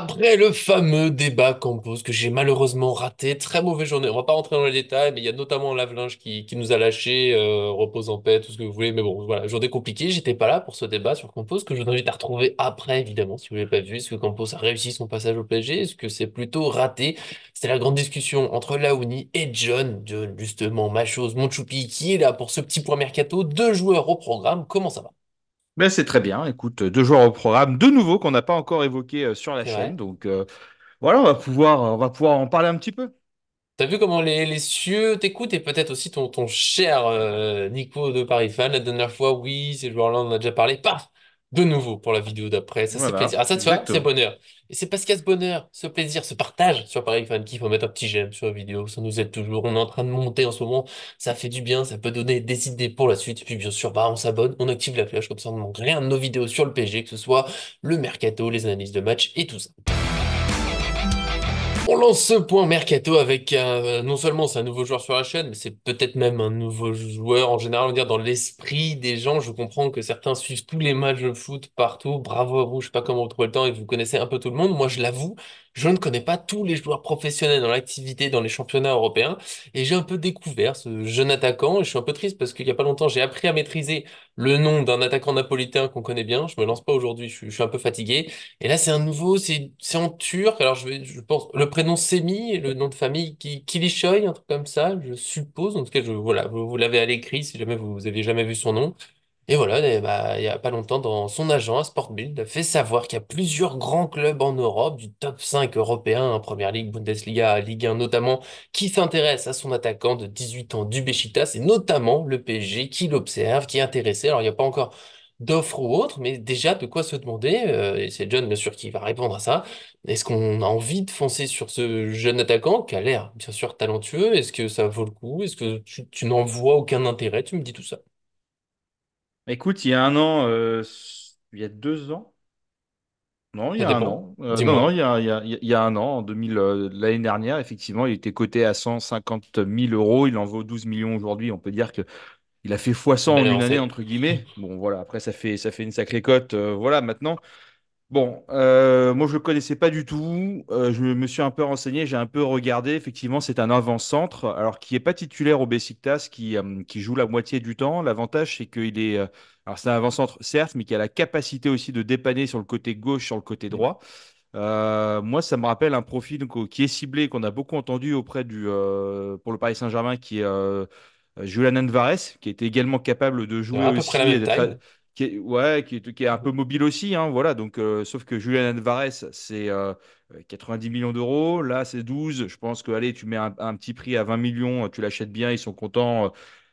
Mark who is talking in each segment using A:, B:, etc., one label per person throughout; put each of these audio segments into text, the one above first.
A: Après le fameux débat Campos que j'ai malheureusement raté, très mauvaise journée. On va pas rentrer dans les détails, mais il y a notamment lave qui, nous a lâché, euh, repose en paix, tout ce que vous voulez. Mais bon, voilà, journée compliquée. J'étais pas là pour ce débat sur Campos que je vous invite à retrouver après, évidemment, si vous l'avez pas vu. Est-ce que Campos a réussi son passage au PSG Est-ce que c'est plutôt raté C'était la grande discussion entre Laouni et John, John justement, mon choupi, qui est là pour ce petit point mercato. Deux joueurs au programme. Comment ça va
B: mais ben, c'est très bien. Écoute, deux joueurs au programme, de nouveau qu'on n'a pas encore évoqué euh, sur la chaîne. Donc euh, voilà, on va pouvoir, on va pouvoir en parler un petit peu.
A: T'as vu comment les, cieux t'écoutent et peut-être aussi ton, ton cher euh, Nico de Paris Fan. La dernière fois, oui, ces joueurs-là, on en a déjà parlé. Paf! de nouveau pour la vidéo d'après. Ça, c'est plaisir. Ah, ça, tu vois, c'est bonheur. Et c'est parce qu'à ce bonheur, ce plaisir, ce partage sur pareil Fan qui faut mettre un petit j'aime sur la vidéo. Ça nous aide toujours. On est en train de monter en ce moment. Ça fait du bien. Ça peut donner des idées pour la suite. puis, bien sûr, bah, on s'abonne. On active la cloche. Comme ça, on ne manque rien de nos vidéos sur le PG, que ce soit le mercato, les analyses de match et tout ça. On lance ce point mercato avec euh, non seulement c'est un nouveau joueur sur la chaîne, mais c'est peut-être même un nouveau joueur en général, on va dire dans l'esprit des gens. Je comprends que certains suivent tous les matchs de foot partout. Bravo à vous, je sais pas comment vous trouvez le temps et que vous connaissez un peu tout le monde. Moi, je l'avoue, je ne connais pas tous les joueurs professionnels dans l'activité dans les championnats européens et j'ai un peu découvert ce jeune attaquant et je suis un peu triste parce qu'il n'y a pas longtemps, j'ai appris à maîtriser le nom d'un attaquant napolitain qu'on connaît bien. Je me lance pas aujourd'hui, je, suis un peu fatigué. Et là, c'est un nouveau, c'est en turc. Alors, je, vais, je pense, le prénom Semi et le nom de famille qui, Kilishoy, un truc comme ça, je suppose. En tout cas, voilà, vous, l'avez à l'écrit si jamais vous, vous jamais vu son nom. Et voilà, bah, il n'y a pas longtemps, dans son agent, a fait savoir qu'il y a plusieurs grands clubs en Europe, du top 5 européen, Premier hein, Première Ligue, Bundesliga, Ligue 1 notamment, qui s'intéressent à son attaquant de 18 ans du C'est et notamment le PSG qui l'observe, qui est intéressé. Alors, il n'y a pas encore d'offres ou autres, mais déjà de quoi se demander, euh, et c'est John bien sûr qui va répondre à ça, est-ce qu'on a envie de foncer sur ce jeune attaquant qui a l'air bien sûr talentueux, est-ce que ça vaut le coup, est-ce que tu n'en vois aucun intérêt, tu me dis tout ça. Bah, écoute,
B: il y a un an, euh, il y a deux ans,
A: non, il y a un an. Euh, non,
B: il y a, un an, en 2000, euh, l'année dernière, effectivement, il était coté à 150 000 euros. Il en vaut 12 millions aujourd'hui. On peut dire que il a fait x100 en une année, entre guillemets. Bon, voilà, après, ça fait, ça fait une sacrée cote. voilà, maintenant. Bon, euh, moi je le connaissais pas du tout. Euh, je me suis un peu renseigné, j'ai un peu regardé. Effectivement, c'est un avant-centre, alors qui est pas titulaire au Besiktas, qui, euh, qui joue la moitié du temps. L'avantage, c'est qu'il est, alors c'est un avant-centre certes, mais qui a la capacité aussi de dépanner sur le côté gauche, sur le côté mmh. droit. moi, ça me rappelle un profil qui est ciblé, qu'on a beaucoup entendu auprès du pour le Paris Saint-Germain, qui est Julian Alvarez, qui était également capable de jouer aussi, qui est, ouais, qui un peu mobile aussi. Hein, voilà. Donc, euh, sauf que Julian Alvarez, c'est 90 euh, euh, millions d'euros. Là, c'est 12. Je pense que, tu mets un, petit prix à 20 millions, tu l'achètes bien, ils sont contents.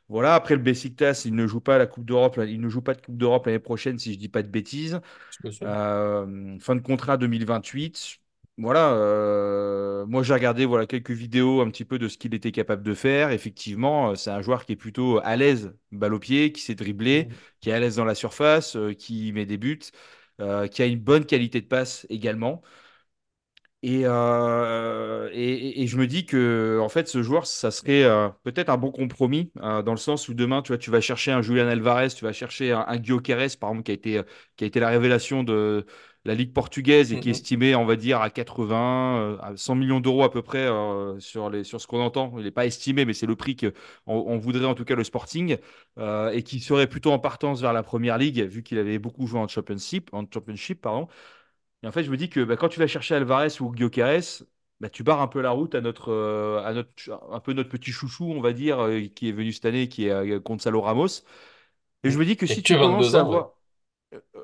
B: Voilà, après le Besiktas, il ne joue pas la Coupe d'Europe, il ne joue pas de Coupe d'Europe l'année prochaine, si je ne dis pas de bêtises. fin de contrat 2028 voilà, euh, moi j'ai regardé voilà, quelques vidéos un petit peu de ce qu'il était capable de faire. Effectivement, euh, c'est un joueur qui est plutôt à l'aise, balle au pied, qui sait dribbler, mmh. qui est à l'aise dans la surface, euh, qui met des buts, qui a une bonne qualité de passe également. Et, je me dis que en fait, ce joueur, ça serait peut-être un bon compromis dans le sens où demain, tu, vois, tu vas chercher un Julian Alvarez, tu vas chercher un, un Guillaume par exemple, qui a été, qui a été la révélation de la Ligue portugaise et qui est mm, mm. estimée, on va dire, à 80, euh, à 100 millions d'euros à peu près euh, sur, les, sur ce qu'on entend. Il n'est pas estimé, mais c'est le prix qu'on on voudrait en tout cas le Sporting euh, et qui serait plutôt en partance vers la Première Ligue vu qu'il avait beaucoup joué en Championship. En championship pardon. Et en fait, je me dis que bah, quand tu vas chercher Alvarez ou Guiocares, bah, tu barres un peu la route à notre, à notre, un peu notre petit chouchou, on va dire, qui est venu cette année, qui est contre Salo Ramos. Et je me dis que si tu, tu commences à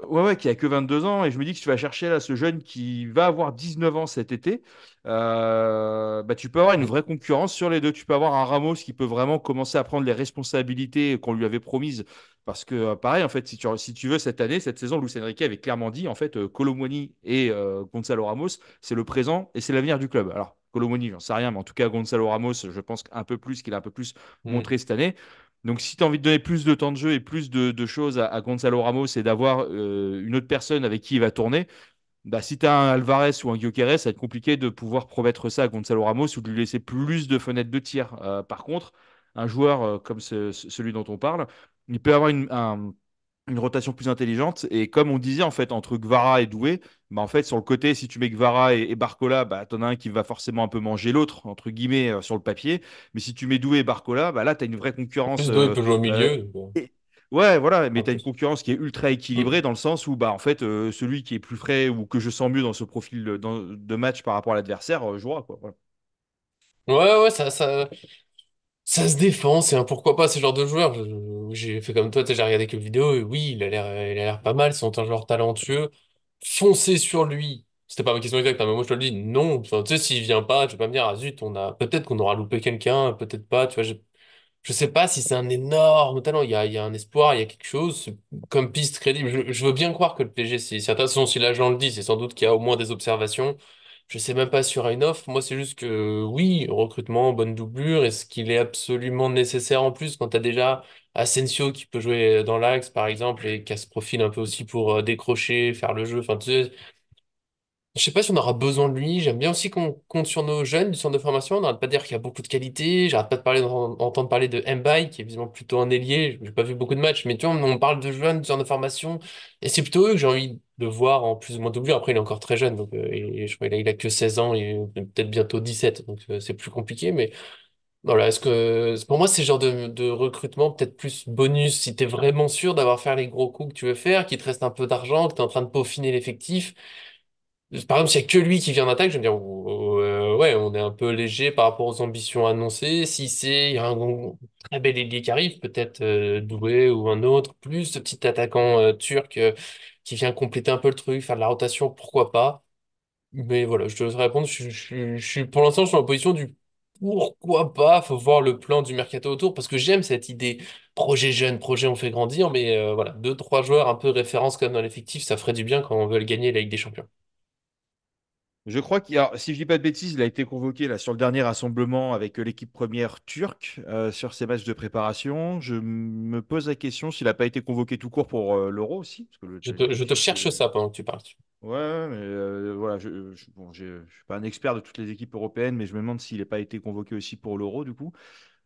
B: ouais, qui a que 22 ans, et je me dis que tu vas chercher là ce jeune qui va avoir 19 ans cet été, euh, bah, tu peux avoir une vraie concurrence sur les deux. Tu peux avoir un Ramos qui peut vraiment commencer à prendre les responsabilités qu'on lui avait promises. Parce que, euh, pareil, en fait, si tu, veux, cette année, cette saison, Luis Enrique avait clairement dit, en fait, euh, Colomoni et Gonzalo Ramos, c'est le présent et c'est l'avenir du club. Alors, Colomoni, j'en sais rien, mais en tout cas, Gonzalo Ramos, je pense un peu plus, qu'il a un peu plus mm. montré cette année. Donc, si tu as envie de donner plus de temps de jeu et plus de, choses à, Gonzalo Ramos et d'avoir euh, une autre personne avec qui il va tourner, bah, si tu as un Alvarez ou un Guioqueres, ça va être compliqué de pouvoir promettre ça à Gonzalo Ramos ou de lui laisser plus de fenêtres de tir. Euh, par contre, un joueur euh, comme celui dont on parle, il peut avoir une, un, une rotation plus intelligente. Et comme on disait, en fait, entre Guevara et Doué, bah, en fait, sur le côté, si tu mets Guevara et, Barcola, bah, tu en as un qui va forcément un peu manger l'autre, entre guillemets, euh, sur le papier. Mais si tu mets Doué et Barcola, bah, là, tu as une vraie concurrence. Doué euh, au milieu. Euh, ouais, voilà, mais ah, tu as une concurrence qui est ultra équilibrée dans le sens où, bah, en fait, celui qui est plus frais ou que je sens mieux dans ce profil de, match par rapport à l'adversaire jouera, quoi.
A: Ouais, ouais, ça, ça, ça se défend, c'est un pourquoi pas ce genre de joueur. J'ai fait comme toi, j'ai regardé quelques vidéos, et oui, il a l'air pas mal, c'est un genre talentueux. Foncer sur lui, c'était pas ma question exacte, hein, mais moi je te le dis, non. tu sais, s'il vient pas, tu vas pas me dire, ah zut, on a, peut-être qu'on aura loupé quelqu'un, peut-être pas, tu vois, je, je sais pas si c'est un énorme talent, il y a, un espoir, il y a quelque chose comme piste crédible. Je, veux bien croire que le PG, si certains sont, si l'agent le dit, c'est sans doute qu'il y a au moins des observations, je sais même pas sur une offre. Moi, c'est juste que oui, recrutement, bonne doublure. Est-ce qu'il est absolument nécessaire en plus quand tu as déjà Asensio qui peut jouer dans l'axe, par exemple, et qui a ce profil un peu aussi pour euh, décrocher, faire le jeu. Enfin, ne sais, je sais pas si on aura besoin de lui. J'aime bien aussi qu'on compte sur nos jeunes du centre de formation. On n'arrête pas de dire qu'il y a beaucoup de qualité. J'arrête pas de parler, d'entendre parler de Mbaye, qui est visiblement plutôt un ailier. J'ai pas vu beaucoup de matchs, mais tu vois, on parle de jeunes du centre de formation, et c'est plutôt eux que j'ai envie de voir en plus ou moins doublure. Après, il est encore très jeune, donc, euh, je crois il a, il a que 16 ans, et peut-être bientôt 17, donc euh, c'est plus compliqué, mais. Voilà, est-ce que pour moi, c'est genre de, recrutement, peut-être plus bonus, si tu es vraiment sûr d'avoir fait les gros coups que tu veux faire, qu'il te reste un peu d'argent, que tu es en train de peaufiner l'effectif. Par exemple, s'il n'y a que lui qui vient d'attaque, je vais me dire, euh, ouais, on est un peu léger par rapport aux ambitions annoncées. Si c'est, il y a un très bel ailier qui arrive, peut-être Doué ou un autre, plus ce petit attaquant turc qui vient compléter un peu le truc, faire de la rotation, pourquoi pas. Mais voilà, je te répondre. Je, suis, pour l'instant, sur la position du pourquoi pas, faut voir le plan du mercato autour, parce que j'aime cette idée projet jeune, projet on fait grandir, mais euh, voilà, deux, trois joueurs un peu référence comme dans l'effectif, ça ferait du bien quand on veut gagner la Ligue des Champions.
B: Je crois qu'il a, si je dis pas de bêtises, il a été convoqué là, sur le dernier rassemblement avec euh, l'équipe première turque euh, sur ses matchs de préparation. Je me pose la question s'il n'a pas été convoqué tout court pour euh,
A: l'Euro aussi. je, te, cherche ça pendant que tu parles. Ouais, mais voilà, je ne
B: suis pas un expert de toutes les équipes européennes, mais je me demande s'il n'a pas été convoqué aussi pour l'Euro du coup.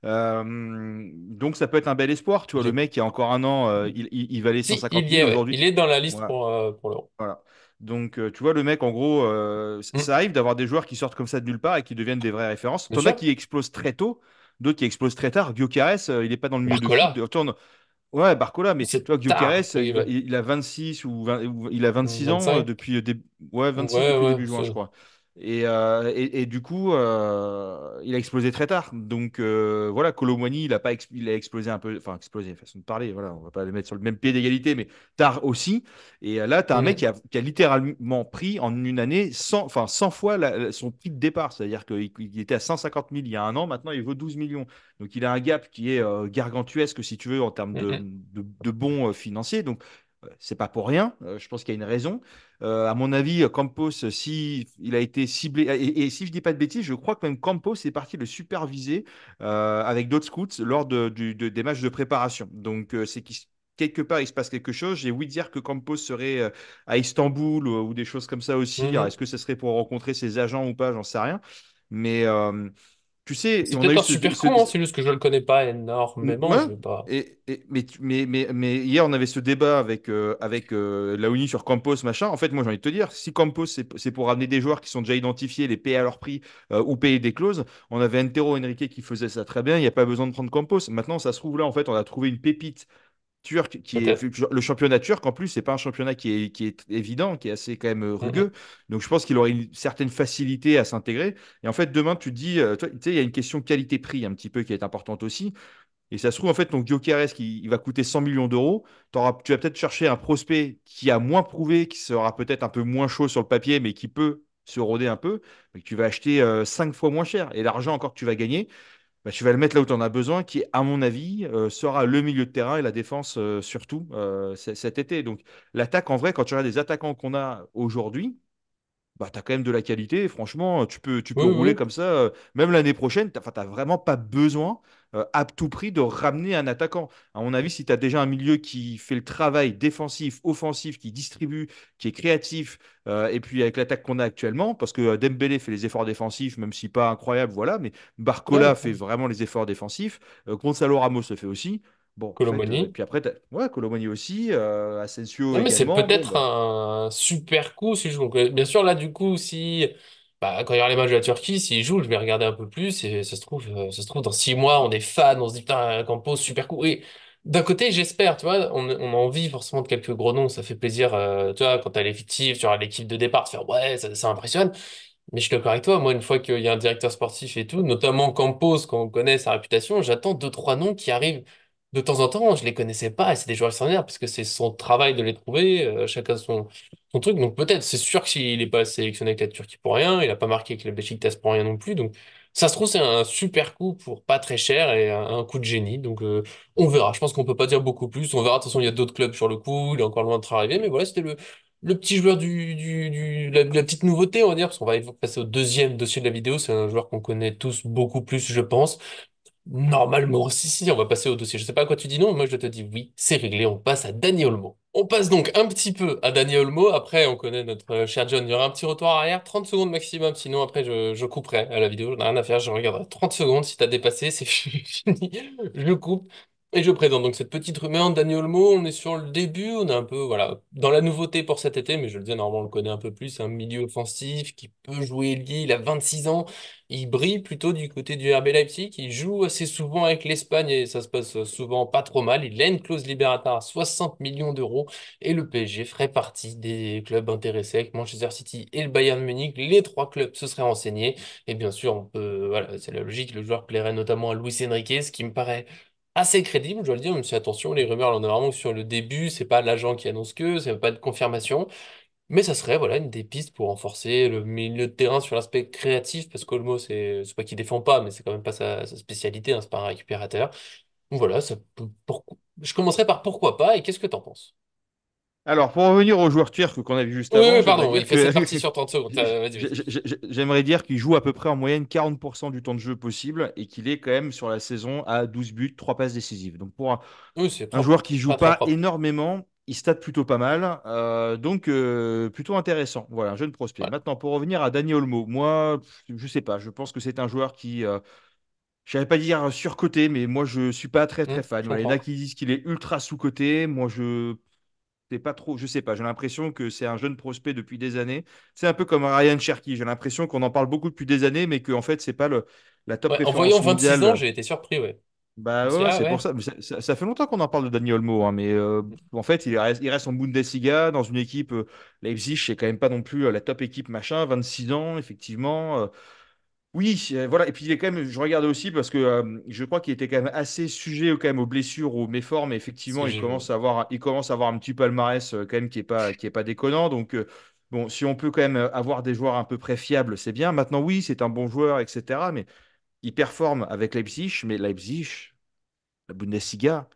B: donc ça peut être un bel espoir, tu vois. Le mec, il y a encore un an, il, va aller valait 150 il est, aujourd'hui. Il est dans la liste pour, pour l'euro. Voilà. Donc, euh, tu vois, le mec, en gros, euh, mm. ça arrive d'avoir des joueurs qui sortent comme ça de nulle part et qui deviennent des vraies références. T'en as qui explosent très tôt, d'autres qui explosent très tard. Giocares, euh, il n'est pas dans le milieu de Retourne... Ouais, Barcola, mais c'est toi, Giocares, il, il, a 26 ou il a 26 ans depuis, 26 depuis début juin, je crois. Euh, et, et, du coup, euh, il a explosé très tard. Donc euh, voilà, Colomwani, il a pas, il a explosé un peu, enfin explosé, façon de parler. Voilà, on va pas le mettre sur le même pied d'égalité, mais tard aussi. Et là, tu as un mec mm. qui a, qui a, littéralement pris en une année 100, enfin 100 fois son prix de départ. C'est-à-dire qu'il était à 150 000 il y a un an, maintenant il vaut 12 millions. Donc il a un gap qui est gargantuesque si tu veux en termes de, de, de bons financiers. Donc c'est pas pour rien. Euh, je pense qu'il y a une raison. Euh, à mon avis, Campos, si il a été ciblé, et, si je dis pas de bêtises, je crois que même Campos est parti le superviser euh, avec d'autres scouts lors de, des matchs de préparation. Donc, c'est quelque part il se passe quelque chose. J'ai de dire que Campos serait à Istanbul ou, des choses comme ça aussi. Mmh est-ce que ce serait pour rencontrer ses agents ou pas J'en sais rien. Mais tu sais, c'est peut-être super hein, c'est
A: juste que je le connais pas énormément.
B: Et, mais, hier, on avait ce débat avec, Launi euh, avec euh, Uni sur Campos, machin. En fait, moi, j'ai envie de te dire, si Campos, c'est pour amener des joueurs qui sont déjà identifiés, les payer à leur prix euh, ou payer des clauses, on avait Entero Enrique qui faisait ça très bien, il n'y a pas besoin de prendre Campos. Maintenant, ça se trouve là, en fait, on a trouvé une pépite qui est le championnat turc en plus, c'est pas un championnat qui est, qui est évident, qui est assez quand même euh, rugueux. Donc je pense qu'il aurait une certaine facilité à s'intégrer. Et en fait, demain, tu dis, euh, il y a une question qualité-prix un petit peu qui est importante aussi. Et ça se trouve, en fait, ton Cares qui il va coûter 100 millions d'euros, tu vas peut-être chercher un prospect qui a moins prouvé, qui sera peut-être un peu moins chaud sur le papier, mais qui peut se rôder un peu, mais tu vas acheter 5 euh, fois moins cher. Et l'argent encore que tu vas gagner, bah, tu vas le mettre là où tu en as besoin, qui, à mon avis, euh, sera le milieu de terrain et la défense euh, surtout euh, cet été. Donc, l'attaque, en vrai, quand tu regardes des attaquants qu'on a aujourd'hui, bah, tu as quand même de la qualité. Franchement, euh, tu peux, tu peux rouler comme ça. Euh, même l'année prochaine, tu n'as vraiment pas besoin euh, à tout prix de ramener un attaquant. À mon avis, si tu as déjà un milieu qui fait le travail défensif, offensif, qui distribue, qui est créatif, et puis avec l'attaque qu'on a actuellement, parce que Dembélé fait les efforts défensifs, même si pas incroyable, voilà, mais Barcola fait vraiment les efforts défensifs, Gonzalo Ramos le fait aussi. Bon, euh, puis après, ouais, aussi, euh,
A: Asensio mais c'est peut-être bah un super coup si je joue. Euh, bien sûr, là, du coup, si bah, quand il y aura les matchs de la Turquie, s'il joue, je vais regarder un peu plus. Et ça se trouve, ça se trouve, dans six mois, on est fan, on se dit, putain, Campos, super coup. Et d'un côté, j'espère, tu vois, on, a envie forcément de quelques gros noms. Ça fait plaisir, tu vois, quand t'as l'effectif, tu as l'équipe de départ, de faire, ouais, ça, ça impressionne. Mais je suis d'accord avec toi, moi, une fois qu'il y a un directeur sportif et tout, notamment Campos, quand on connaît sa réputation, j'attends deux, trois noms qui arrivent de temps en temps, je les connaissais pas et c'est des joueurs extraordinaires parce que c'est son travail de les trouver, euh, chacun son, truc. Donc peut-être, c'est sûr qu'il n'est pas sélectionné avec la Turquie pour rien, il n'a pas marqué avec le test pour rien non plus. Donc ça se trouve, c'est un super coup pour pas très cher et un, coup de génie. Donc euh, on verra. Je pense qu'on ne peut pas dire beaucoup plus. On verra. De toute façon, il y a d'autres clubs sur le coup, il est encore loin de arriver. Mais voilà, c'était le, petit joueur du, la, la, petite nouveauté, on va dire, parce qu'on va passer au deuxième dossier de la vidéo. C'est un joueur qu'on connaît tous beaucoup plus, je pense, Normalement, si, si, on va passer au dossier. Je sais pas à quoi tu dis non, moi je te dis oui, c'est réglé, on passe à Dani Olmo. On passe donc un petit peu à Dani Olmo, après on connaît notre euh, cher John, il y aura un petit retour arrière, 30 secondes maximum, sinon après je, couperai à euh, la vidéo, j'en ai rien à faire, je regarderai 30 secondes, si t'as dépassé, c'est fini, je coupe, et je présente donc cette petite rumeur, Daniel Mo, on est sur le début, on est un peu voilà, dans la nouveauté pour cet été, mais je le disais, normalement on le connaît un peu plus, un milieu offensif qui peut jouer lié, il a 26 ans, il brille plutôt du côté du RB Leipzig, il joue assez souvent avec l'Espagne et ça se passe souvent pas trop mal, il a une clause libératoire à 60 millions d'euros et le PSG ferait partie des clubs intéressés avec Manchester City et le Bayern Munich, les trois clubs se seraient renseignés et bien sûr on peut, voilà, c'est la logique, le joueur plairait notamment à Luis Enriquez, ce qui me paraît assez crédible, je dois le dire, même si attention, les rumeurs, là, on est vraiment sur le début, c'est pas l'agent qui annonce que, c'est pas de confirmation. Mais ça serait voilà une des pistes pour renforcer le milieu de terrain sur l'aspect créatif, parce qu'Olmo, c'est pas qu'il défend pas, mais c'est quand même pas sa, spécialité, hein, c'est pas un récupérateur. voilà, ça, je commencerai par pourquoi pas, et qu'est-ce que t'en penses?
B: Alors, pour revenir au joueur turc qu'on a vu juste avant. Oui, pardon, il fait sur J'aimerais dire qu'il joue à peu près en moyenne 40% du temps de jeu possible et qu'il est quand même sur la saison à 12 buts, 3 passes décisives. Donc, pour un, joueur qui joue pas, énormément, il stade plutôt pas mal. Euh, donc, euh, plutôt intéressant. Voilà, un jeune prospère. Maintenant, pour revenir à Dani Olmo, moi, je ne sais pas, je pense que c'est un joueur qui. Euh, je n'allais pas dire surcoté, mais moi je ne suis pas très mmh, très fan. Il y en a qui disent qu'il est ultra sous-coté. Moi je c'est pas trop, je sais pas, j'ai l'impression que c'est un jeune prospect depuis des années. C'est un peu comme Ryan Cherky, j'ai l'impression qu'on en parle beaucoup depuis des années, mais qu'en en fait, c'est pas le, la top ouais, En voyant 26 ans, j'ai
A: été surpris, ouais.
B: Bah ouais, c'est ah pour ça. ça. fait longtemps qu'on en parle de Daniel Olmo, hein, mais euh, en fait, il reste, il reste en Bundesliga, dans une équipe. Euh, Leipzig, c'est quand même pas non plus euh, la top équipe, machin, 26 ans, effectivement. Euh, oui, euh, voilà. Et puis il est quand même, je regardais aussi parce que euh, je crois qu'il était quand même assez sujet quand même aux blessures, aux méformes. Et effectivement, il commence, à avoir, il commence à avoir un petit palmarès euh, quand même qui n'est pas, qui est pas déconnant. Donc bon, si on peut quand même avoir des joueurs un peu près fiables, c'est bien. Maintenant, oui, c'est un bon joueur, etc. Mais il performe avec Leipzig, mais Leipzig, la Bundesliga,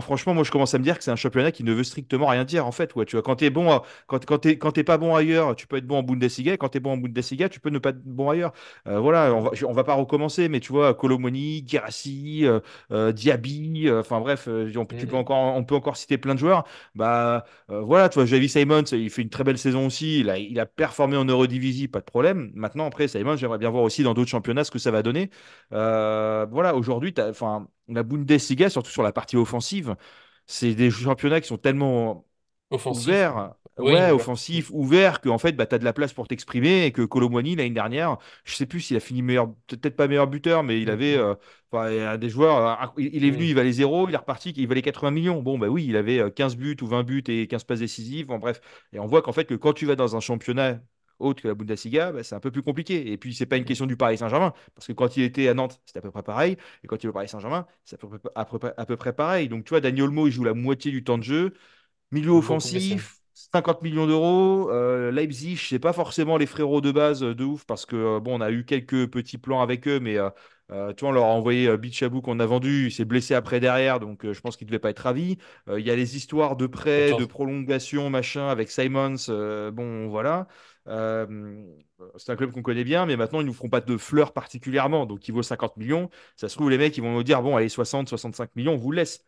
B: franchement, moi, je commence à me dire que c'est un championnat qui ne veut strictement rien dire, en fait. Ouais, tu vois, quand tu es bon, quand, quand es pas bon ailleurs, tu peux être bon en Bundesliga. quand tu es bon en Bundesliga, tu peux ne pas être bon ailleurs. Euh, voilà, on va, on va pas recommencer, mais tu vois, Colomoni, Girassi, euh, euh, Diaby, enfin bref, on, tu peux mm. encore, on peut encore citer plein de joueurs. Bah voilà, tu vois, Javi Simons, il fait une très belle saison aussi. Il a, il a performé en Eurodivisie, pas de problème. Maintenant, après, Simons, j'aimerais bien voir aussi dans d'autres championnats ce que ça va donner. voilà, aujourd'hui, enfin la Bundesliga, surtout sur la partie offensive, c'est des championnats qui sont tellement offensifs ouverts, oui, ouais, offensifs, ouverts, qu'en fait, bah, tu as de la place pour t'exprimer et que Colomboigny, l'année dernière, je sais plus s'il a fini meilleur, peut-être pas meilleur buteur, mais il mm. avait euh, des joueurs, euh, il est mm. venu, il valait zéro, il est reparti, il valait 80 millions. Bon, bah oui, il avait 15 euh, buts ou 20 buts et 15 passes décisives, en bref. Et on voit qu'en fait, que quand tu vas dans un championnat autre que la Bundesliga, bah, c'est un peu plus compliqué. Et puis, c'est pas une mmh question du Paris Saint-Germain, parce que quand il était à Nantes, c'était à peu près pareil. Et quand il est au Paris Saint-Germain, c'est à peu, près, à peu près pareil. Donc, tu vois, Daniel Mo il joue la moitié du temps de jeu. Milieu offensif, 50 millions d'euros. Euh, Leipzig, c'est pas forcément les frérots de base euh, de ouf, parce que, euh, bon, on a eu quelques petits plans avec eux, mais. Euh, tu vois, on leur a envoyé Bichabou qu'on a vendu, il s'est blessé après derrière, donc je pense qu'il ne devait pas être ravi. Il y a les histoires de prêt, de prolongation, machin, avec Simons, bon, voilà. Euh, c'est un club qu'on connaît bien, mais maintenant, ils ne nous feront pas de fleurs particulièrement. Donc, il vaut 50 millions. Ça se trouve, les mecs, ils vont nous dire bon, allez, 60, 65 millions, on vous laisse.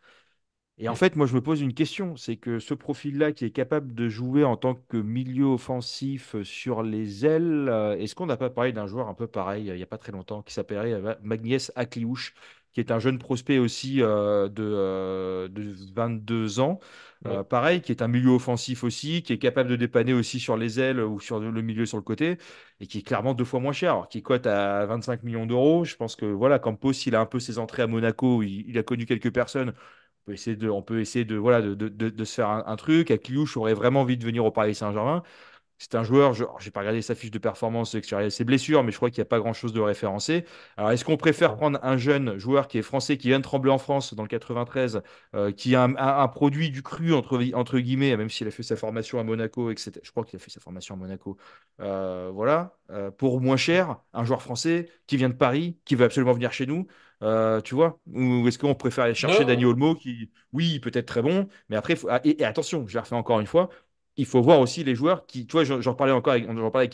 B: Et en fait, moi, je me pose une question c'est que ce profil-là qui est capable de jouer en tant que milieu offensif sur les ailes, euh, est-ce qu'on n'a pas parlé d'un joueur un peu pareil euh, il n'y a pas très longtemps qui s'appelait Magnès Akliouche, qui est un jeune prospect aussi euh, de, 22 euh, ans. Euh, pareil, qui est un milieu offensif aussi, qui est capable de dépanner aussi sur les ailes ou sur le milieu sur le côté, et qui est clairement deux fois moins cher, qui cote à 25 millions d'euros. Je pense que voilà, Campos, il a un peu ses entrées à Monaco, il, a connu quelques personnes. On peut essayer de, on peut essayer de, voilà, de, de, de se faire un, truc. à Liouche, j'aurais vraiment envie de venir au Paris Saint-Germain. C'est un joueur, je n'ai pas regardé sa fiche de performance ses blessures, mais je crois qu'il n'y a pas grand-chose de référencé. Alors, est-ce qu'on préfère prendre un jeune joueur qui est français, qui vient de trembler en France dans le 93, euh, qui a un, produit du cru, entre, guillemets, même s'il a fait sa formation à Monaco, etc. Je crois qu'il a fait sa formation à Monaco. Euh, voilà, euh, pour moins cher, un joueur français qui vient de Paris, qui veut absolument venir chez nous. tu vois Ou est-ce qu'on préfère aller chercher Daniel Olmo qui, oui, peut être très bon, mais après, ah, et, attention, je le refais encore une fois, il faut voir aussi les joueurs qui, tu vois, j'en parlais encore, avec, j'en parlais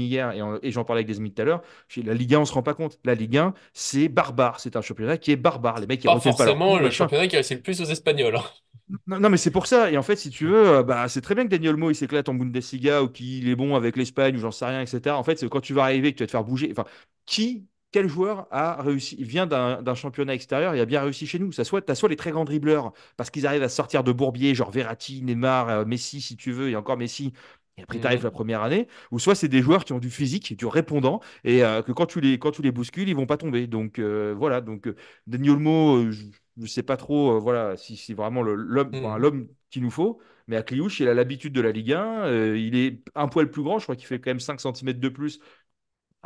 B: hier et, j'en parlais avec Desmond tout à l'heure. La Ligue 1, on se rend pas compte. La Ligue 1, c'est barbare. C'est un championnat qui est barbare. Les mecs, ils pas forcément le championnat
A: qui réussit le plus aux Espagnols. Hein.
B: Non, mais c'est pour ça. Et en fait, si tu veux, euh, bah, c'est très bien que Daniel Mo il s'éclate en Bundesliga ou qu'il est bon avec l'Espagne ou j'en sais rien, etc. En fait, c'est quand tu vas arriver que tu vas te faire bouger. Enfin, qui quel joueur a réussi, vient d'un championnat extérieur et a bien réussi chez nous. Ça soit, as soit les très grands dribbleurs, parce qu'ils arrivent à sortir de Bourbier, genre Verratti, Neymar, euh, Messi, si tu veux, et encore Messi, et après, tu arrives mm. la première année, ou soit c'est des joueurs qui ont du physique, du répondant, et euh, que quand tu, les, quand tu les bouscules, ils vont pas tomber. Donc euh, voilà, donc Daniel Mo, je ne sais pas trop voilà, si c'est vraiment l'homme mm. l'homme qu'il nous faut, mais à Cliouche, il a l'habitude de la Ligue 1, il est un poil plus grand, je crois qu'il fait quand même 5 cm de plus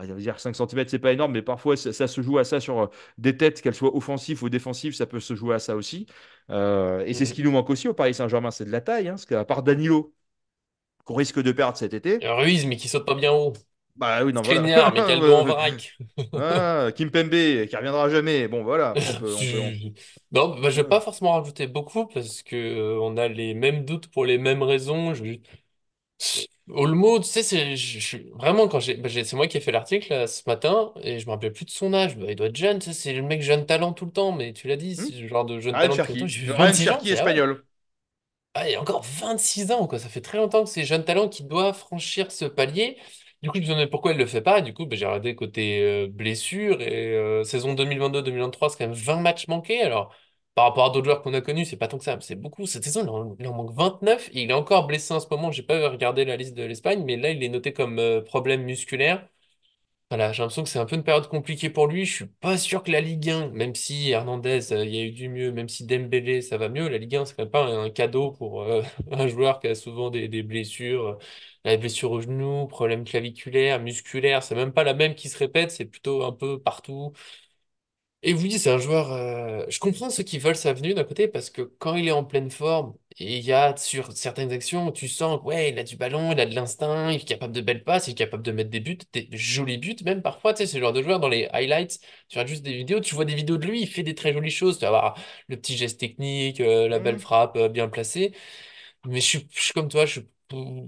B: ah, dire 5 cm, c'est pas énorme, mais parfois ça, se joue à ça sur euh, des têtes, qu'elles soient offensives ou défensives, ça peut se jouer à ça aussi. Euh, et c'est ce qui nous manque aussi au Paris Saint-Germain, c'est de la taille, hein, parce qu'à part Danilo, qu'on risque de perdre cet été. Euh,
A: Ruiz, mais qui saute pas bien haut. Bah oui, non, vrac.
B: Ah, Kim Pembe, qui reviendra jamais. Bon, voilà. On peut,
A: Non, bah, je vais pas forcément rajouter beaucoup parce que on a les mêmes doutes pour les mêmes raisons. Je... Olmo, tu sais, c'est je- vraiment quand bah, j'ai, c'est moi qui ai fait l'article euh, ce matin et je me rappelle plus de son âge. Bah, il doit être jeune, c'est le mec jeune talent tout le temps. Mais tu l'as dit, hmm. c'est le genre de jeune ah, talent tout le temps. 26 ah, espagnol. Ah, il a encore 26 ans, quoi. Ça fait très longtemps que c'est jeune talent qui doit franchir ce palier. Du coup, je me demandais pourquoi il le fait pas. Et du coup, bah, j'ai regardé côté euh, blessure et euh, saison 2022-2023, c'est quand même 20 matchs manqués. Alors par rapport à d'autres joueurs qu'on a connus, c'est pas tant que ça, c'est beaucoup. Cette saison, il en, manque 29 il est encore blessé en ce moment. J'ai pas regardé la liste de l'Espagne, mais là, il est noté comme euh, problème musculaire. Voilà, j'ai l'impression que c'est un peu une période compliquée pour lui. Je suis pas sûr que la Ligue 1, même si Hernandez, euh, il y a eu du mieux, même si Dembélé, ça va mieux, la Ligue 1, c'est quand même pas un, cadeau pour euh, un joueur qui a souvent des, des blessures, la blessure au genou, problème claviculaire, musculaire, c'est même pas la même qui se répète, c'est plutôt un peu partout. Et vous dites, c'est un joueur. Euh, je comprends ceux qui veulent sa venue d'un côté parce que quand il est en pleine forme et il y a sur certaines actions, tu sens que ouais, il a du ballon, il a de l'instinct, il est capable de belles passes, il est capable de mettre des buts, des jolis buts, même parfois. Tu sais, c'est le genre de joueur dans les highlights. Tu regardes juste des vidéos, tu vois des vidéos de lui, il fait des très jolies choses. Tu vas avoir le petit geste technique, euh, la belle mmh. frappe euh, bien placée. Mais je suis, comme toi, je suis.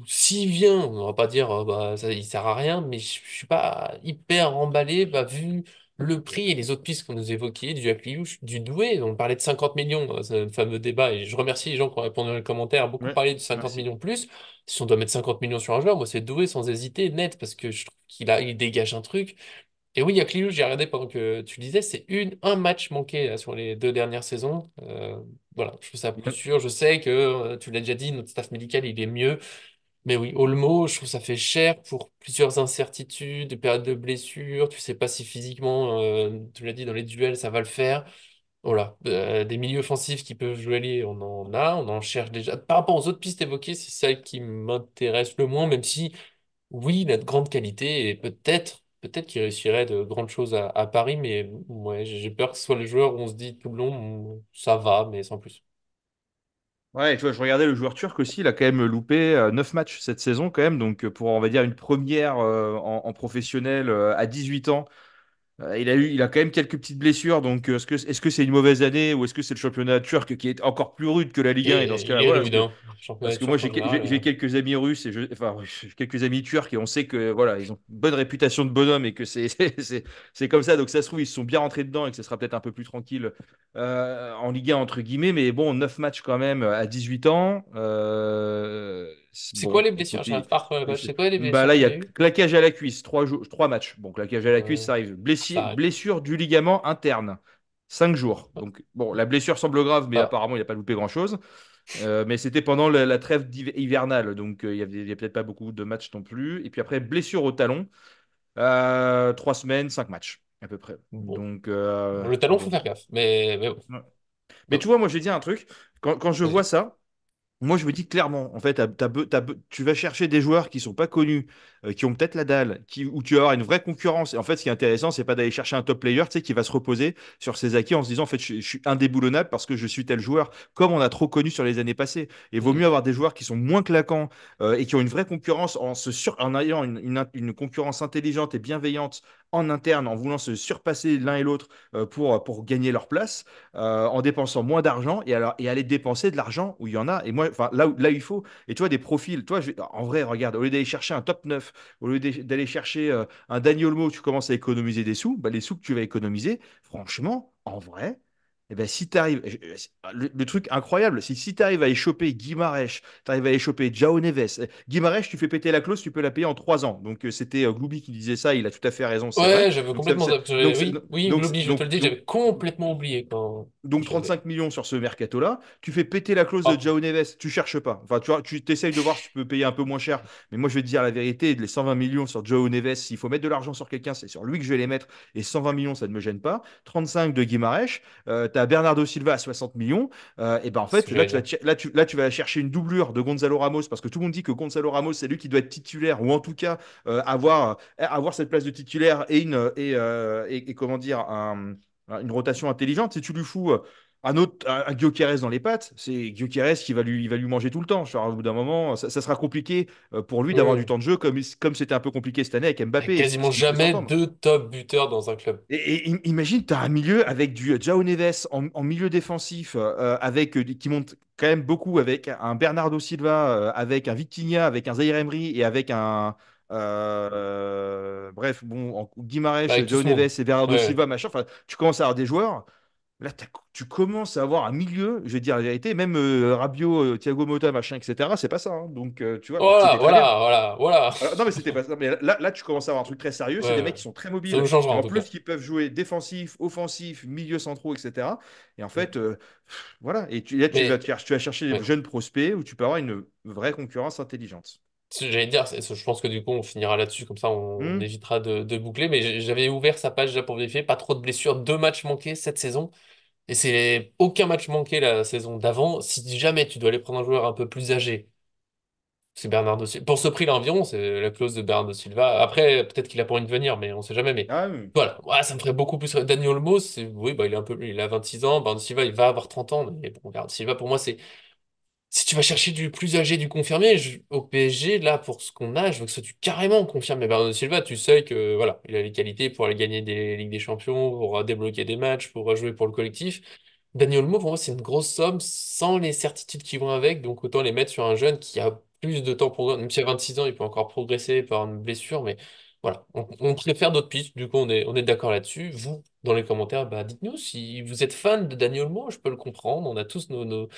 A: S'il vient, on va pas dire oh, bah, ça, il sert à rien, mais je, je suis pas hyper emballé bah, vu le prix et les autres pistes qu'on nous évoquait du du Doué, on parlait de 50 millions, dans un fameux débat, et je remercie les gens qui ont répondu dans les commentaires, beaucoup parlé de 50 millions plus. Si on doit mettre 50 millions sur un joueur, moi c'est Doué sans hésiter, net, parce que je trouve qu'il il dégage un truc. Et oui, Akliouche, j'ai regardé pendant que tu disais, c'est un match manqué sur les deux dernières saisons. Euh, voilà, je trouve ça plus sûr. Je sais que, euh, tu l'as déjà dit, notre staff médical, il est mieux. Mais oui, Olmo, je trouve ça fait cher pour plusieurs incertitudes, des périodes de blessures, Tu sais pas si physiquement, euh, tu l'as dit, dans les duels, ça va le faire. Voilà, oh euh, des milieux offensifs qui peuvent jouer on en a, on en cherche déjà. Par rapport aux autres pistes évoquées, c'est celle qui m'intéresse le moins, même si, oui, il a de grandes qualités et peut-être peut-être qu'il réussirait de grandes choses à, Paris, mais ouais, j'ai peur que ce soit le joueur où on se dit tout le long, ça va, mais sans plus.
B: Ouais, tu vois, je regardais le joueur turc aussi, il a quand même loupé 9 euh, matchs cette saison quand même, donc euh, pour on va dire une première euh, en, professionnel à 18 ans euh, il a eu, il a quand même quelques petites blessures. Donc, euh, est-ce que, est-ce que c'est une mauvaise année ou est-ce que c'est le championnat turc qui est encore plus rude que la Ligue 1 et, dans ce cas parce, que moi j'ai, euh, quelques amis russes et enfin quelques amis turcs et on sait que voilà, ils ont une bonne réputation de bonhomme et que c'est, comme ça. Donc ça se trouve ils se sont bien rentrés dedans et que ça sera peut-être un peu plus tranquille en Ligue 1 entre guillemets. Mais bon, 9 matchs quand même à 18 ans. C'est quoi les blessures euh, bah, bah, Là, il y a claquage à la cuisse, trois, matchs. Bon, claquage à la cuisse, ça arrive. Blessure du ligament interne, cinq jours. Donc, bon, la blessure semble grave, mais ah. apparemment, il n'a pas loupé grand-chose. Euh, mais c'était pendant la, trêve hivernale, donc euh, il y n'y avait, peut-être pas beaucoup de matchs non plus. Et puis après, blessure au talon, euh, trois semaines, cinq matchs à peu près. Donc, Le talon, faut faire
A: gaffe, mais,
B: mais tu vois, moi, j'ai dit un truc. quand je vois ça, moi, je me dis clairement, en fait, tu vas chercher des joueurs qui ne sont pas connus, euh, qui ont peut-être la dalle, qui, où tu vas avoir une vraie concurrence. Et en fait, ce qui est intéressant, c'est pas d'aller chercher un top player, tu sais, qui va se reposer sur ses acquis en se disant, en fait, je, suis indéboulonnable parce que je suis tel joueur, comme on a trop connu sur les années passées. Et vaut mhm. mieux avoir des joueurs qui sont moins claquants euh, et qui ont une vraie concurrence en, se sur... en ayant une, concurrence intelligente et bienveillante en interne en voulant se surpasser l'un et l'autre euh, pour, pour gagner leur place, en dépensant moins d'argent et, alors, et aller dépenser de l'argent où il y en a, et moi, enfin, là, où, là il faut. Et tu vois, des profils, toi, je, en vrai, regarde, au lieu d'aller chercher un top 9 au lieu d'aller chercher euh, un Daniel Mo, tu commences à économiser des sous, bah, les sous que tu vas économiser, franchement, en vrai, eh ben, si tu arrives, le, truc incroyable, si, si tu arrives à échoper Guimarèche, tu arrives à échoper Jao Neves, eh, Guimarèche, tu fais péter la clause, tu peux la payer en 3 ans. Donc euh, c'était euh, Gloubi qui disait ça, il a tout à fait raison. Ouais, complètement. oui, oui je te le dis, j'avais
A: complètement
B: oublié. Donc 35 millions sur ce mercato-là, tu fais péter la clause de ah. Jao Neves, tu cherches pas. Enfin, tu vois, tu t'essayes de voir si tu peux payer un peu moins cher. Mais moi, je vais te dire la vérité, les 120 millions sur Jao Neves, s'il faut mettre de l'argent sur quelqu'un, c'est sur lui que je vais les mettre. Et 120 millions, ça ne me gêne pas. 35 de Guimarèche, euh, Bernardo Silva à 60 millions, euh, et ben en fait, là tu, vas, chercher une doublure de Gonzalo Ramos, parce que tout le monde dit que Gonzalo Ramos, c'est lui qui doit être titulaire, ou en tout cas euh, avoir, euh, avoir cette place de titulaire et, une, comment dire, une rotation intelligente. Si tu lui fous un autre, un, un dans les pattes, c'est Guioqueres qui va lui, il va lui manger tout le temps. Genre, au bout d'un moment, ça, sera compliqué euh, pour lui d'avoir du temps de jeu, comme comme c'était un peu compliqué cette année avec Mbappé.
A: Quasiment jamais deux top buteurs dans un club. Et,
B: imagine, tu as un milieu avec du euh, Jao Neves en, milieu défensif, euh, avec qui monte quand même beaucoup, avec un Bernardo Silva, avec un Vitinha, avec un Zaire Emery et avec un, bref, bon, Jauneves Guimarães, Neves et Bernardo Silva, machin. tu commences à avoir des joueurs Là, tu commences à avoir un milieu, je vais dire la vérité, même euh, Rabio, euh, Thiago Motta, machin, etc. C'est pas ça. Hein. Donc, euh, tu vois. Oh voilà, voilà, voilà, non, mais c'était pas ça. Mais là, là, tu commences à avoir un truc très sérieux. c'est des mecs qui sont très mobiles. en, plus, qui peuvent jouer défensif, offensif, milieu centraux, etc. Et en fait, voilà. Et tu, là, tu, vas, chercher des jeunes prospects où tu peux avoir une vraie concurrence intelligente.
A: J'allais dire, je pense que du coup on finira là-dessus, comme ça on, mmh. évitera de, boucler. Mais j'avais ouvert sa page déjà pour vérifier, pas trop de blessures, deux matchs manqués cette saison. Et c'est aucun match manqué la saison d'avant. Si jamais tu dois aller prendre un joueur un peu plus âgé, c'est Bernardo Silva. Pour ce prix-là environ, c'est la clause de Bernardo Silva. Après, peut-être qu'il a pas envie de venir, mais on sait jamais. Mais ah voilà, ça me ferait beaucoup plus. Daniel Olmo, oui, bah, il, est un peu... il a 26 ans. Bernardo Silva, il va avoir 30 ans. Mais bon, Bernardo Silva, pour moi, c'est si tu vas chercher du plus âgé, du confirmé, au PSG, là, pour ce qu'on a, je veux que ce soit du carrément confirmé. Bernardo Silva, tu sais que voilà, il a les qualités pour aller gagner des Ligues des Champions, pour euh, débloquer des matchs, pour euh, jouer pour le collectif. Daniel Mo, pour c'est une grosse somme sans les certitudes qui vont avec, donc autant les mettre sur un jeune qui a plus de temps pour... Même si a 26 ans, il peut encore progresser par une blessure, mais voilà, on, on préfère d'autres pistes, du coup, on est, on est d'accord là-dessus. Vous, dans les commentaires, bah, dites-nous si vous êtes fan de Daniel Mo, je peux le comprendre. On a tous nos,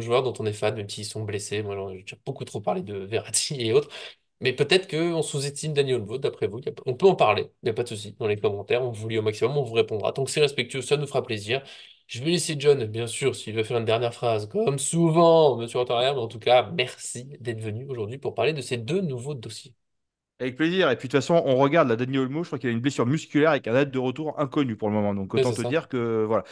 A: joueurs dont on est fan, même s'ils sont blessés. Moi, j'ai déjà beaucoup trop parlé de Verratti et autres. Mais peut-être qu'on sous-estime Daniel Mo, d'après vous. on peut en parler, il n'y a pas de souci. Dans les commentaires, on vous lit au maximum, on vous répondra. Tant que c'est respectueux, ça nous fera plaisir. Je vais laisser John, bien sûr, s'il veut faire une dernière phrase, comme souvent, monsieur Antaria, mais en tout cas, merci d'être venu aujourd'hui pour parler de ces deux nouveaux dossiers.
B: Avec plaisir. Et puis de toute façon, on regarde la Daniel Olmo, je crois qu'il a une blessure musculaire avec un date de retour inconnu pour le moment. Donc autant te dire que voilà.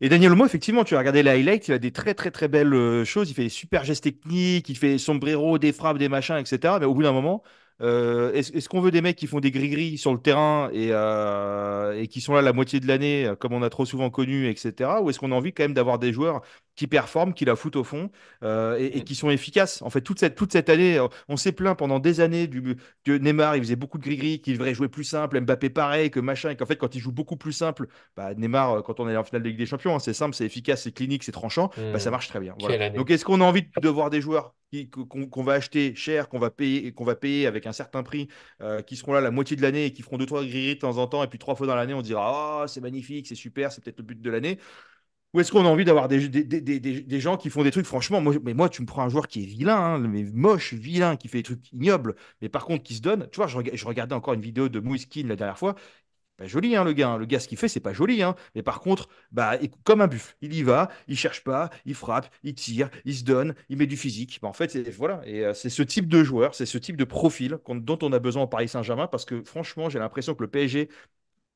B: Et Daniel Olmo, effectivement, tu as regardé les highlights, il a des très très très belles euh, choses, il fait des super gestes techniques, il fait sombrero, des frappes, des machins, etc. Mais au bout d'un moment, euh, est-ce, qu'on veut des mecs qui font des gris-gris sur le terrain et, euh, et, qui sont là la moitié de l'année, comme on a trop souvent connu, etc. Ou est-ce qu'on a envie quand même d'avoir des joueurs qui performent, qui la foutent au fond euh, et, mm. qui sont efficaces. En fait, toute cette, toute cette année, euh, on s'est plaint pendant des années du, Neymar, il faisait beaucoup de gris-gris, qu'il devrait jouer plus simple, Mbappé pareil, que machin, et qu'en fait, quand il joue beaucoup plus simple, bah, Neymar, euh, quand on est en finale de Ligue des Champions, hein, c'est simple, c'est efficace, c'est clinique, c'est tranchant, bah, mm. ça marche très bien. Donc, est-ce qu'on a envie de voir des joueurs qu'on va acheter cher, qu'on va payer qu'on va payer avec un certain prix, qui seront là la moitié de l'année et qui feront deux trois gris de temps en temps et puis trois fois dans l'année on dira oh, c'est magnifique, c'est super, c'est peut-être le but de l'année. Ou est-ce qu'on a envie d'avoir des, gens qui font des trucs, franchement, moi, mais moi, tu me prends un joueur qui est vilain, hein, mais moche, vilain, qui fait des trucs ignobles, mais par contre, qui se donne. Tu vois, je, je regardais encore une vidéo de Keane la dernière fois. Pas joli, hein, le gars. Hein, le gars, ce qu'il fait, c'est pas joli. Hein, mais par contre, bah, comme un buff, il y va, il cherche pas, il frappe, il tire, il se donne, il met du physique. Bah, en fait, voilà. Et euh, c'est ce type de joueur, c'est ce type de profil dont on a besoin au Paris Saint-Germain parce que franchement, j'ai l'impression que le PSG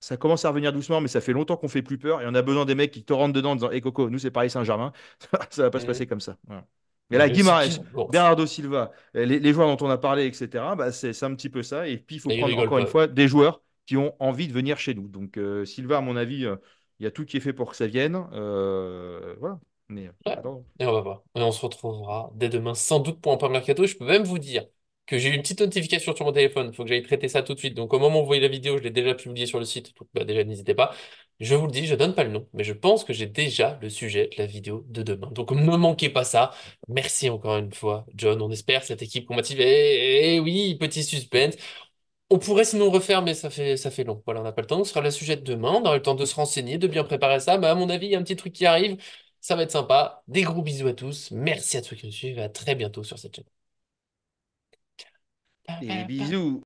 B: ça commence à revenir doucement, mais ça fait longtemps qu'on fait plus peur et on a besoin des mecs qui te rentrent dedans en disant Eh Coco, nous c'est Paris Saint-Germain, ça va pas se mm-hmm. passer comme ça. Mais
A: Et là, Guimarães,
B: Bernardo Silva, les, joueurs dont on a parlé, etc., bah, c'est un petit peu ça. Et puis, il faut prendre encore une fois des joueurs qui ont envie de venir chez nous. Donc, euh, Silva, à mon avis, euh, il y a tout qui est fait pour que ça vienne.
A: Euh, voilà. Mais, Et on va voir. Et on se retrouvera dès demain, sans doute, pour un premier mercato. Je peux même vous dire que j'ai une petite notification sur mon téléphone. Il faut que j'aille traiter ça tout de suite. Donc, au moment où vous voyez la vidéo, je l'ai déjà publiée sur le site. Donc, bah, déjà, n'hésitez pas. Je vous le dis, je donne pas le nom, mais je pense que j'ai déjà le sujet de la vidéo de demain. Donc, ne manquez pas ça. Merci encore une fois, John. On espère cette équipe combative. Et, eh, eh, eh oui, petit suspense. On pourrait sinon refaire, mais ça fait, ça fait long. Voilà, on n'a pas le temps. On sera le sujet de demain. On aura le temps de se renseigner, de bien préparer ça. Mais à mon avis, il y a un petit truc qui arrive. Ça va être sympa. Des gros bisous à tous. Merci à tous qui nous suivent. À très bientôt sur cette chaîne.
B: Et bisous.